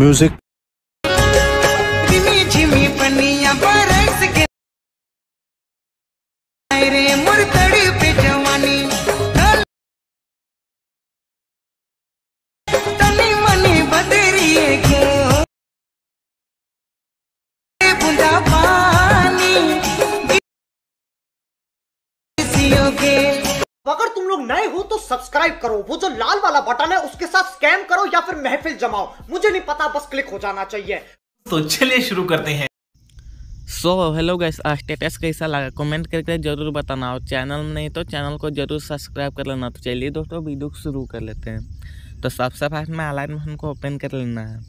music झिमी पनिया बरस के रे मुर्दा नए हो तो सब्सक्राइब करो वो जो लाल वाला बटन है उसके साथ स्कैम करो या फिर महफिल जमाओ मुझे नहीं पता बस क्लिक हो जाना चाहिए तो चलिए शुरू करते हैं सो हेलो गैस स्टेटस कैसा लगा कमेंट करके जरूर बताना और चैनल में नहीं तो चैनल को जरूर सब्सक्राइब कर लेना तो चलिए दोस्तों वीडियो शुरू कर लेते हैं तो सबसे फर्स्ट में अलाइन में हमको ओपन कर लेना है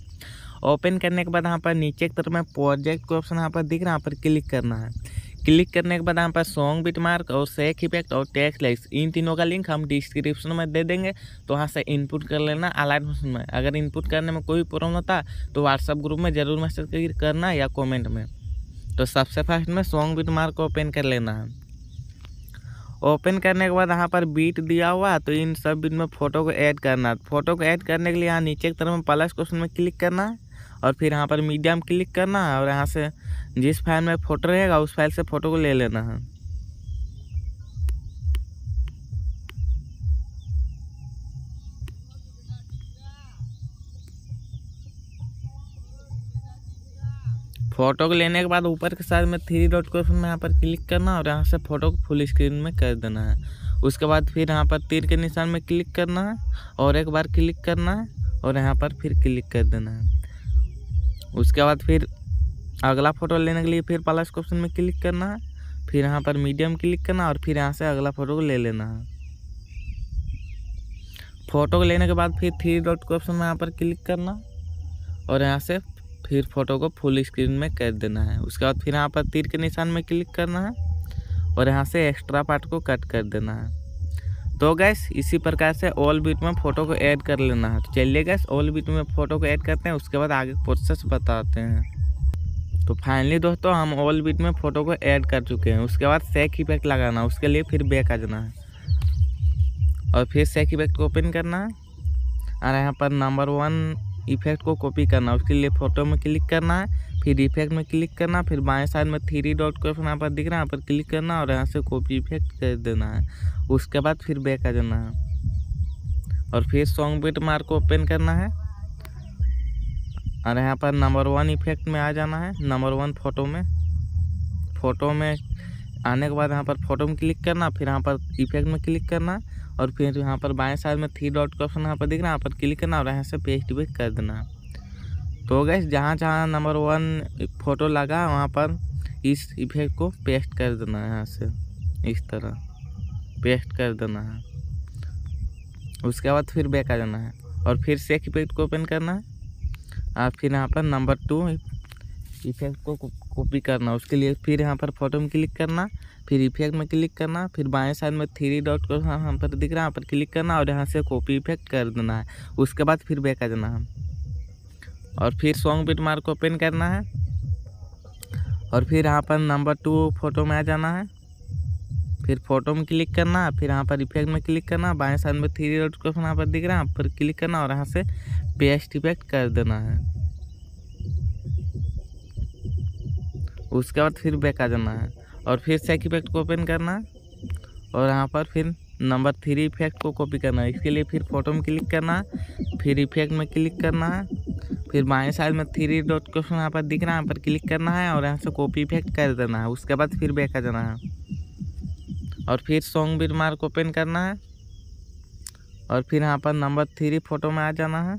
ओपन करने के बाद यहाँ पर नीचे की तरफ में प्रोजेक्ट को ऑप्शन यहाँ पर दिख रहा है यहाँ पर क्लिक करना है क्लिक करने के बाद हम पर सॉन्ग बिट मार्क और सेक इफेक्ट और टेक्स लाइक्स इन तीनों का लिंक हम डिस्क्रिप्शन में दे देंगे तो वहाँ से इनपुट कर लेना अलाइन मोशन में अगर इनपुट करने में कोई प्रॉब्लम होता तो व्हाट्सअप ग्रुप में ज़रूर मैसेज करना या कॉमेंट में तो सबसे फर्स्ट में सॉन्ग बिट मार्क ओपन कर लेना है ओपन करने के बाद यहाँ पर बीट दिया हुआ तो इन सब बीट में फ़ोटो को ऐड करना फ़ोटो को ऐड करने के लिए यहाँ नीचे की तरफ में प्लस क्वेश्चन में क्लिक करना और फिर यहाँ पर मीडिया में क्लिक करना और यहाँ से जिस फाइल में फ़ोटो रहेगा उस फाइल से फ़ोटो को ले लेना है फ़ोटो को लेने के बाद ऊपर के साइड में थ्री डॉट को में यहाँ पर क्लिक करना और यहाँ से फ़ोटो को फुल स्क्रीन में कर देना है उसके बाद फिर यहाँ पर तीर के निशान में क्लिक करना है और एक बार क्लिक करना है और यहाँ पर फिर क्लिक कर देना है उसके बाद फिर अगला फ़ोटो लेने के लिए फिर प्लस ऑप्शन में क्लिक करना है फिर यहाँ पर मीडियम क्लिक करना और फिर यहाँ से अगला फ़ोटो को ले लेना है फ़ोटो को लेने के बाद फिर थ्री डॉट के ऑप्शन में यहाँ पर क्लिक करना और यहाँ से फिर फ़ोटो को फुल स्क्रीन में कर देना है उसके बाद फिर यहाँ पर तीर के निशान में क्लिक करना है और यहाँ से एक्स्ट्रा पार्ट को कट कर देना है तो गैस इसी प्रकार से ऑल बीट में फ़ोटो को ऐड कर लेना है तो चलिए गैस ऑल बीट में फ़ोटो को ऐड करते हैं उसके बाद आगे प्रोसेस बताते हैं तो फाइनली दोस्तों हम ऑल बीट में फ़ोटो को ऐड कर चुके हैं उसके बाद सेक इफेक्ट लगाना उसके लिए फिर बैक आ जाना है और फिर सेक इफेक्ट को ओपन करना और यहाँ पर नंबर वन इफेक्ट को कॉपी करना उसके लिए फ़ोटो में क्लिक करना है फिर इफेक्ट में क्लिक करना फिर बाएं साइड में थ्री डॉट को यहाँ पर दिख रहा है यहाँ पर क्लिक करना और यहाँ से कॉपी इफेक्ट कर देना है उसके बाद फिर बैक आ जाना है और फिर सॉन्ग बीट मार्क को ओपन करना है और यहाँ पर नंबर वन इफेक्ट में आ जाना है नंबर वन फ़ोटो में फ़ोटो में आने के बाद यहाँ पर फोटो में क्लिक करना फिर यहाँ पर इफेक्ट में क्लिक करना और फिर यहाँ पर बाएं साइड में थ्री डॉट का ऑप्शन यहाँ पर दिख रहा है यहाँ पर क्लिक करना और यहाँ से पेस्ट भी कर देना तो गए जहाँ जहाँ नंबर वन फ़ोटो लगा वहाँ पर इस इफेक्ट को पेस्ट कर देना है यहाँ से इस तरह पेस्ट कर देना है उसके बाद फिर बैक आ जाना है और फिर से इफेक्ट को ओपन करना है आप फिर यहाँ पर नंबर टू इफेक्ट को कॉपी करना उसके लिए फिर यहाँ पर फोटो में क्लिक करना फिर इफेक्ट में क्लिक करना फिर बाएं साइड में थ्री डॉट को हाँ, यहाँ पर दिख रहा है यहाँ पर क्लिक करना और यहाँ से कॉपी इफेक्ट कर देना है उसके बाद फिर बैक आ जाना है और फिर सॉन्ग बिट मार्क ओपन करना है और फिर यहाँ पर नंबर टू फोटो में आ जाना है फिर फोटो में क्लिक करना फिर यहाँ पर इफेक्ट में क्लिक करना बाएं साइड में थ्री डॉट क्वेश्चन यहाँ पर दिख रहा है पर क्लिक करना और यहाँ से पेस्ट इफेक्ट कर देना है उसके बाद फिर बैक आ जाना है और फिर सेक इफेक्ट को ओपन करना और यहाँ पर फिर नंबर थ्री इफेक्ट को कॉपी करना है इसके लिए फिर फोटो में क्लिक करना फिर इफेक्ट में क्लिक करना है फिर बाएं साइड में थ्री डॉट क्वेश्चन यहाँ पर दिख रहा है यहाँ पर क्लिक करना है और यहाँ से कॉपी इफेक्ट कर देना है उसके बाद फिर बैक आ जाना है और फिर सॉन्ग बिर मार्क ओपन करना है और फिर यहाँ पर नंबर थ्री फ़ोटो में आ जाना है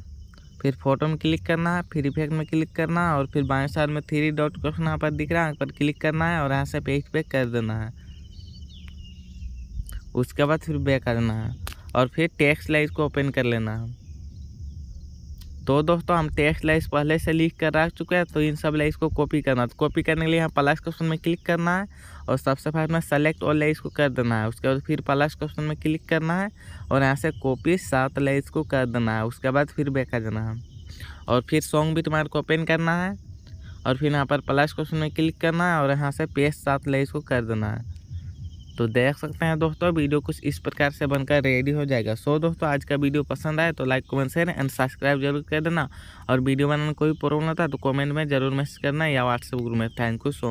फिर फोटो में क्लिक करना है फिर इफेक्ट में क्लिक करना है और फिर बाएं साइड में थ्री डॉट क्वेश्चन यहाँ पर दिख रहा है पर क्लिक करना है और यहाँ से पेज पे कर देना है उसके बाद फिर बैक करना है और फिर टेक्स्ट लाइट को ओपन कर लेना है तो दोस्तों हम टेक्स्ट लाइस पहले से लिख कर रख चुके हैं तो इन सब लाइस को कॉपी करना है तो कॉपी करने के लिए यहाँ प्लस क्वेश्चन में क्लिक करना है और सबसे पहले में सेलेक्ट और लाइस को कर देना है उसके बाद फिर प्लस क्वेश्चन में क्लिक करना है और यहाँ से कॉपी सात लाइस को कर देना है उसके बाद फिर बेका देना है और फिर सॉन्ग भी तुम्हारे को ओपन करना है और फिर यहाँ पर प्लस क्वेश्चन में क्लिक करना है और यहाँ से पेस्ट सात लाइस को कर देना है तो देख सकते हैं दोस्तों वीडियो कुछ इस प्रकार से बनकर रेडी हो जाएगा सो दोस्तों आज का वीडियो पसंद आए तो like comment share and subscribe जरूर कर देना और वीडियो बनाने कोई प्रॉब्लम था तो कमेंट में जरूर मैसेज करना या व्हाट्सएप ग्रुप में थैंक यू सो